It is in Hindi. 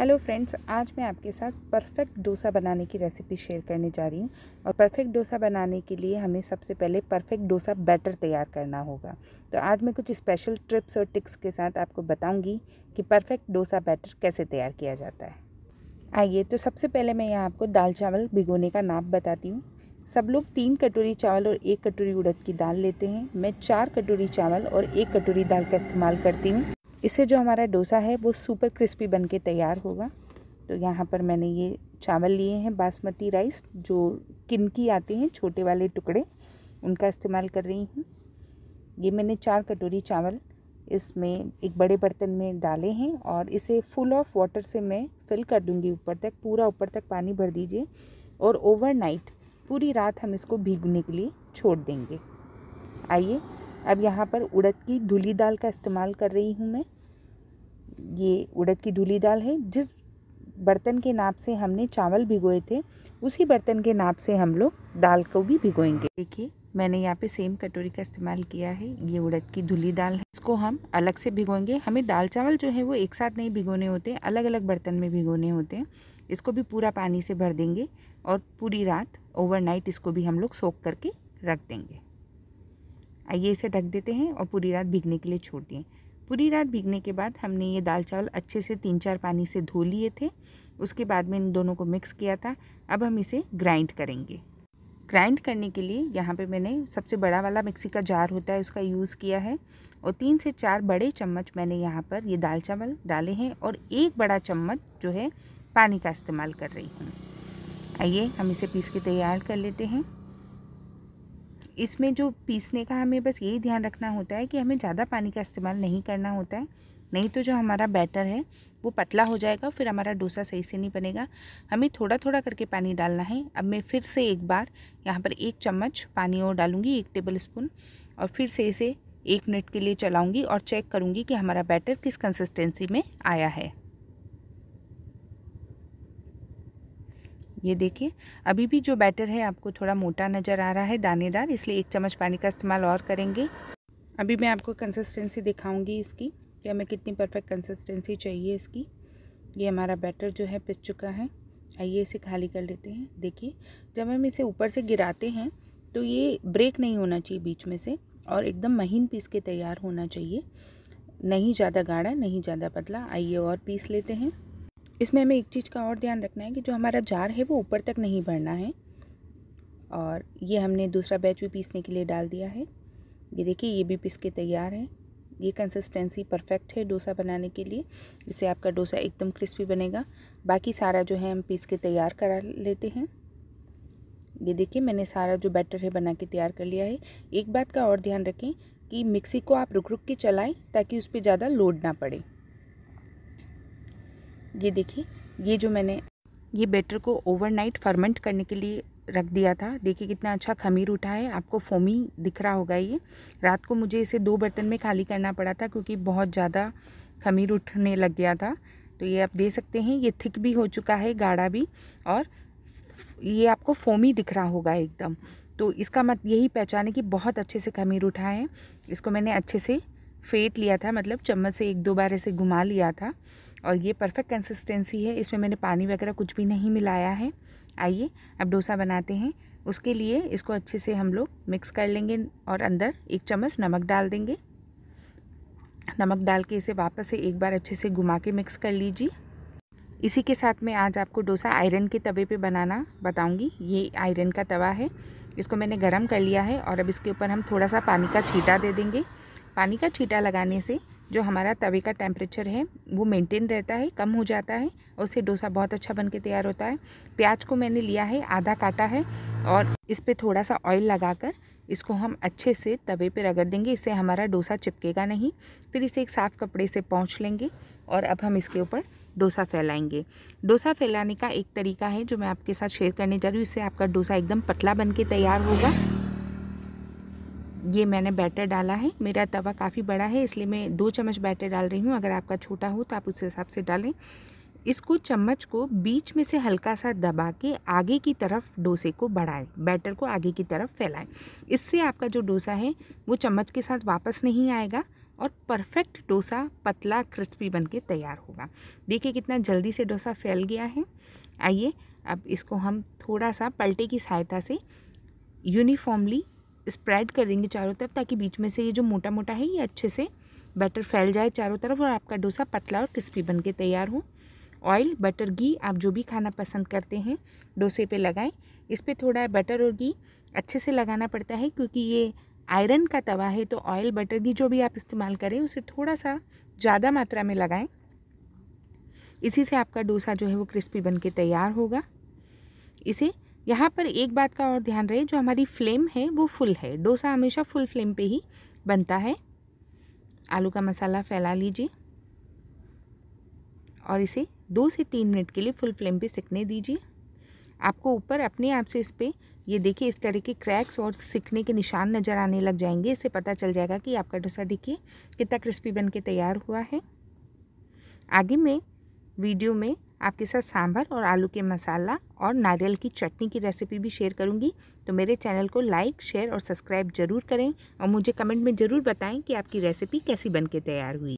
हेलो फ्रेंड्स आज मैं आपके साथ परफेक्ट डोसा बनाने की रेसिपी शेयर करने जा रही हूँ और परफेक्ट डोसा बनाने के लिए हमें सबसे पहले परफेक्ट डोसा बैटर तैयार करना होगा तो आज मैं कुछ स्पेशल ट्रिप्स और टिक्स के साथ आपको बताऊंगी कि परफेक्ट डोसा बैटर कैसे तैयार किया जाता है आइए तो सबसे पहले मैं यहाँ आपको दाल चावल भिगोने का नाप बताती हूँ सब लोग तीन कटोरी चावल और एक कटोरी उड़द की दाल लेते हैं मैं चार कटोरी चावल और एक कटोरी दाल का इस्तेमाल करती हूँ इससे जो हमारा डोसा है वो सुपर क्रिस्पी बन के तैयार होगा तो यहाँ पर मैंने ये चावल लिए हैं बासमती राइस जो किनकी आते हैं छोटे वाले टुकड़े उनका इस्तेमाल कर रही हूँ ये मैंने चार कटोरी चावल इसमें एक बड़े बर्तन में डाले हैं और इसे फुल ऑफ वाटर से मैं फिल कर दूँगी ऊपर तक पूरा ऊपर तक पानी भर दीजिए और ओवर पूरी रात हम इसको भीगने के लिए छोड़ देंगे आइए अब यहाँ पर उड़द की धुली दाल का इस्तेमाल कर रही हूँ मैं ये उड़द की धुली दाल है जिस बर्तन के नाप से हमने चावल भिगोए थे उसी बर्तन के नाप से हम लोग दाल को भी भिगोएंगे देखिए मैंने यहाँ पे सेम कटोरी का इस्तेमाल किया है ये उड़द की धुली दाल है इसको हम अलग से भिगोएंगे हमें दाल चावल जो है वो एक साथ नहीं भिगोने होते अलग अलग बर्तन में भिगोने होते हैं इसको भी पूरा पानी से भर देंगे और पूरी रात ओवरनाइट इसको भी हम लोग सोख करके रख देंगे आइए इसे ढक देते हैं और पूरी रात भीगने के लिए छोड़ दिए पूरी रात भीगने के बाद हमने ये दाल चावल अच्छे से तीन चार पानी से धो लिए थे उसके बाद में इन दोनों को मिक्स किया था अब हम इसे ग्राइंड करेंगे ग्राइंड करने के लिए यहाँ पे मैंने सबसे बड़ा वाला मिक्सी का जार होता है उसका यूज़ किया है और तीन से चार बड़े चम्मच मैंने यहाँ पर ये दाल चावल डाले हैं और एक बड़ा चम्मच जो है पानी का इस्तेमाल कर रही हूँ आइए हम इसे पीस के तैयार कर लेते हैं इसमें जो पीसने का हमें बस यही ध्यान रखना होता है कि हमें ज़्यादा पानी का इस्तेमाल नहीं करना होता है नहीं तो जो हमारा बैटर है वो पतला हो जाएगा फिर हमारा डोसा सही से नहीं बनेगा हमें थोड़ा थोड़ा करके पानी डालना है अब मैं फिर से एक बार यहाँ पर एक चम्मच पानी और डालूँगी एक टेबल स्पून और फिर से इसे एक मिनट के लिए चलाऊँगी और चेक करूँगी कि हमारा बैटर किस कंसिस्टेंसी में आया है ये देखिए अभी भी जो बैटर है आपको थोड़ा मोटा नज़र आ रहा है दानेदार इसलिए एक चम्मच पानी का इस्तेमाल और करेंगे अभी मैं आपको कंसिस्टेंसी दिखाऊंगी इसकी कि हमें कितनी परफेक्ट कंसिस्टेंसी चाहिए इसकी ये हमारा बैटर जो है पिस चुका है आइए इसे खाली कर लेते हैं देखिए जब हम इसे ऊपर से गिराते हैं तो ये ब्रेक नहीं होना चाहिए बीच में से और एकदम महीन पीस के तैयार होना चाहिए नहीं ज़्यादा गाढ़ा नहीं ज़्यादा पतला आइए और पीस लेते हैं इसमें हमें एक चीज़ का और ध्यान रखना है कि जो हमारा जार है वो ऊपर तक नहीं भरना है और ये हमने दूसरा बैच भी पीसने के लिए डाल दिया है ये देखिए ये भी पीस के तैयार है ये कंसिस्टेंसी परफेक्ट है डोसा बनाने के लिए इससे आपका डोसा एकदम क्रिस्पी बनेगा बाकी सारा जो है हम पीस के तैयार करा लेते हैं ये देखिए मैंने सारा जो बैटर है बना के तैयार कर लिया है एक बात का और ध्यान रखें कि मिक्सी को आप रुक रुक के चलाएं ताकि उस पर ज़्यादा लोड ना पड़े ये देखिए ये जो मैंने ये बैटर को ओवरनाइट फर्मेंट करने के लिए रख दिया था देखिए कितना अच्छा खमीर उठा है आपको फोमी दिख रहा होगा ये रात को मुझे इसे दो बर्तन में खाली करना पड़ा था क्योंकि बहुत ज़्यादा खमीर उठने लग गया था तो ये आप दे सकते हैं ये थिक भी हो चुका है गाढ़ा भी और ये आपको फोमी दिख रहा होगा एकदम तो इसका मत यही पहचान है कि बहुत अच्छे से खमीर उठा है इसको मैंने अच्छे से फेंट लिया था मतलब चम्मच से एक दो बार ऐसे घुमा लिया था और ये परफेक्ट कंसिस्टेंसी है इसमें मैंने पानी वगैरह कुछ भी नहीं मिलाया है आइए अब डोसा बनाते हैं उसके लिए इसको अच्छे से हम लोग मिक्स कर लेंगे और अंदर एक चम्मच नमक डाल देंगे नमक डाल के इसे वापस से एक बार अच्छे से घुमा के मिक्स कर लीजिए इसी के साथ मैं आज आपको डोसा आयरन के तवे पे बनाना बताऊंगी ये आयरन का तवा है इसको मैंने गरम कर लिया है और अब इसके ऊपर हम थोड़ा सा पानी का छीटा दे देंगे पानी का छीटा लगाने से जो हमारा तवे का टेम्परेचर है वो मेंटेन रहता है कम हो जाता है और उससे डोसा बहुत अच्छा बन के तैयार होता है प्याज को मैंने लिया है आधा काटा है और इस पर थोड़ा सा ऑयल लगाकर इसको हम अच्छे से तवे पर रगड़ देंगे इससे हमारा डोसा चिपकेगा नहीं फिर इसे एक साफ़ कपड़े से पहुँच लेंगे और अब हम इसके ऊपर डोसा फैलाएंगे डोसा फैलाने का एक तरीका है जो मैं आपके साथ शेयर करने जा रही हूँ इससे आपका डोसा एकदम पतला बन के तैयार होगा ये मैंने बैटर डाला है मेरा तवा काफ़ी बड़ा है इसलिए मैं दो चम्मच बैटर डाल रही हूँ अगर आपका छोटा हो तो आप उस हिसाब से डालें इसको चम्मच को बीच में से हल्का सा दबा के आगे की तरफ डोसे को बढ़ाएं बैटर को आगे की तरफ फैलाएं इससे आपका जो डोसा है वो चम्मच के साथ वापस नहीं आएगा और परफेक्ट डोसा पतला क्रिस्पी बन के तैयार होगा देखिए कितना जल्दी से डोसा फैल गया है आइए अब इसको हम थोड़ा सा पलटे की सहायता से यूनिफॉर्मली स्प्रेड कर देंगे चारों तरफ ताकि बीच में से ये जो मोटा मोटा है ये अच्छे से बैटर फैल जाए चारों तरफ और आपका डोसा पतला और क्रिस्पी बन के तैयार हो ऑयल बटर घी आप जो भी खाना पसंद करते हैं डोसे पे लगाएं इस पर थोड़ा बटर और घी अच्छे से लगाना पड़ता है क्योंकि ये आयरन का तवा है तो ऑयल बटर घी जो भी आप इस्तेमाल करें उसे थोड़ा सा ज़्यादा मात्रा में लगाएं इसी से आपका डोसा जो है वो क्रिस्पी बन के तैयार होगा इसे यहाँ पर एक बात का और ध्यान रहे जो हमारी फ्लेम है वो फुल है डोसा हमेशा फुल फ्लेम पे ही बनता है आलू का मसाला फैला लीजिए और इसे दो से तीन मिनट के लिए फुल फ्लेम पे सिकने दीजिए आपको ऊपर अपने आप से इस पर ये देखिए इस तरह के क्रैक्स और सिकने के निशान नज़र आने लग जाएंगे इससे पता चल जाएगा कि आपका डोसा देखिए कितना क्रिस्पी बन के तैयार हुआ है आगे मैं वीडियो में आपके साथ सांभर और आलू के मसाला और नारियल की चटनी की रेसिपी भी शेयर करूंगी तो मेरे चैनल को लाइक शेयर और सब्सक्राइब जरूर करें और मुझे कमेंट में ज़रूर बताएं कि आपकी रेसिपी कैसी बनके तैयार हुई